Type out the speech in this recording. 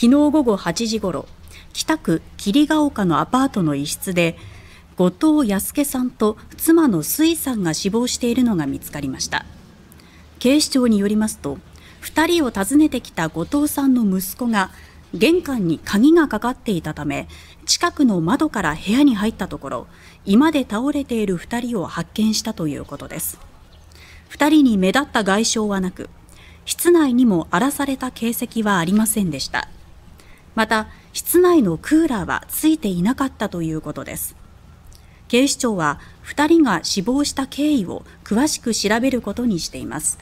昨日午後8時ごろ北区霧ヶ丘のアパートの一室で後藤康介さんと妻の水さんが死亡しているのが見つかりました警視庁によりますと2人を訪ねてきた後藤さんの息子が玄関に鍵がかかっていたため近くの窓から部屋に入ったところ居間で倒れている2人を発見したということです2人に目立った外傷はなく室内にも荒らされた形跡はありませんでしたまた室内のクーラーはついていなかったということです警視庁は2人が死亡した経緯を詳しく調べることにしています